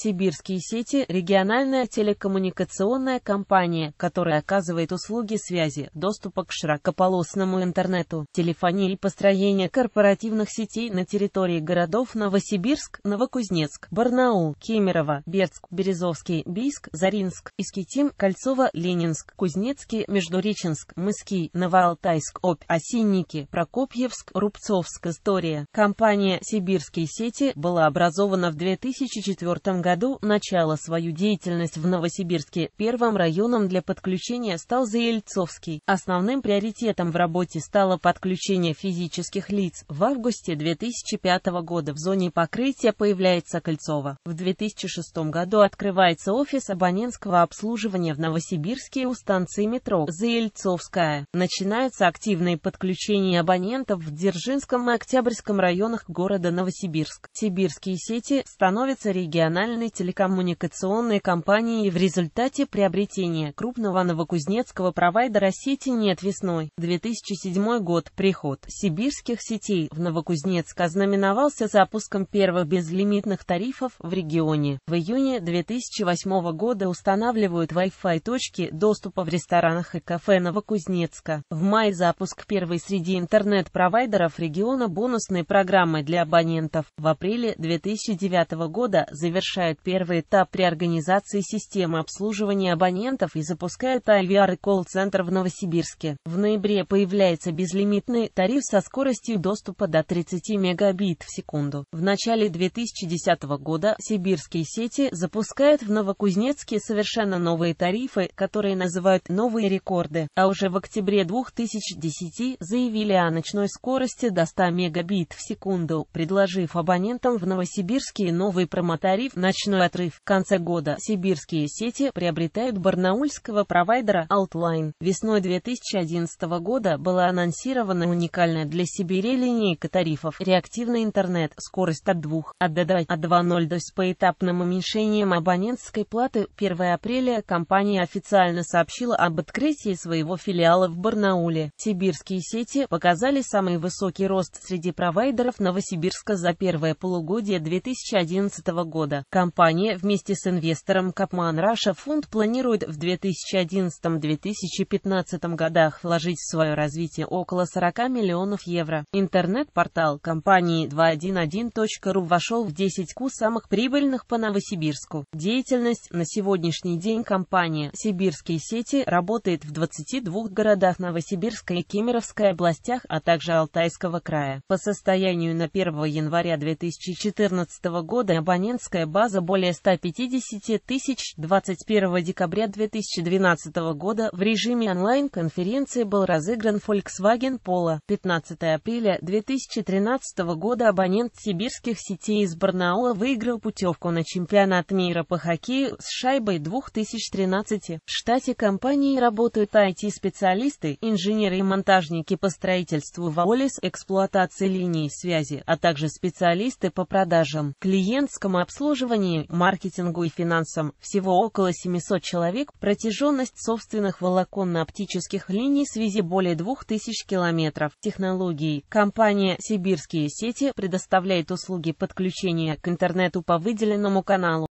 Сибирские сети – региональная телекоммуникационная компания, которая оказывает услуги связи, доступа к широкополосному интернету, телефонии и построения корпоративных сетей на территории городов Новосибирск, Новокузнецк, Барнаул, Кемерово, Бердск, Березовский, Бийск, Заринск, Искитим, Кольцово, Ленинск, Кузнецкий, Междуреченск, Мыски, Новоалтайск, Обь, Осинники, Прокопьевск, Рубцовск. История. Компания «Сибирские сети» была образована в 2004 году году начало свою деятельность в Новосибирске первым районом для подключения стал Заельцовский. Основным приоритетом в работе стало подключение физических лиц. В августе 2005 года в зоне покрытия появляется Кольцово. В 2006 году открывается офис абонентского обслуживания в Новосибирске у станции метро Заельцовская. Начинаются активные подключения абонентов в Дзержинском и Октябрьском районах города Новосибирск. Сибирские сети становятся региональными федеральной телекоммуникационной компанией в результате приобретения крупного новокузнецкого провайдера сети «Нет весной». 2007 год. Приход сибирских сетей в Новокузнецк ознаменовался запуском первых безлимитных тарифов в регионе. В июне 2008 года устанавливают Wi-Fi точки доступа в ресторанах и кафе Новокузнецка. В мае запуск первой среди интернет-провайдеров региона бонусной программы для абонентов. В апреле 2009 года завершают завершает первый этап реорганизации системы обслуживания абонентов и запускает IVR и колл-центр в Новосибирске. В ноябре появляется безлимитный тариф со скоростью доступа до 30 мегабит в секунду. В начале 2010 года сибирские сети запускают в Новокузнецке совершенно новые тарифы, которые называют «новые рекорды», а уже в октябре 2010 заявили о ночной скорости до 100 мегабит в секунду, предложив абонентам в Новосибирске новый промотариф, начальный Ночной отрыв. В конце года сибирские сети приобретают барнаульского провайдера Outline. Весной 2011 года была анонсирована уникальная для Сибири линейка тарифов. Реактивный интернет. Скорость от 2, от до 2, от 2.0 до с поэтапным уменьшением абонентской платы. 1 апреля компания официально сообщила об открытии своего филиала в Барнауле. Сибирские сети показали самый высокий рост среди провайдеров Новосибирска за первое полугодие 2011 года. Компания вместе с инвестором Капман Раша фонд планирует в 2011-2015 годах вложить в свое развитие около 40 миллионов евро. Интернет-портал компании 211.ru вошел в 10 ку самых прибыльных по Новосибирску. Деятельность на сегодняшний день компания «Сибирские сети» работает в 22 городах Новосибирской и Кемеровской областях, а также Алтайского края. По состоянию на 1 января 2014 года абонентская база доза более 150 тысяч 21 декабря 2012 года в режиме онлайн-конференции был разыгран Volkswagen Polo. 15 апреля 2013 года абонент сибирских сетей из Барнаула выиграл путевку на чемпионат мира по хоккею с шайбой 2013. В штате компании работают IT-специалисты, инженеры и монтажники по строительству Ваолис, эксплуатации линий связи, а также специалисты по продажам, клиентскому обслуживанию управлении, маркетингу и финансам всего около 700 человек, протяженность собственных волоконно-оптических линий в связи более 2000 километров. технологии Компания «Сибирские сети» предоставляет услуги подключения к интернету по выделенному каналу.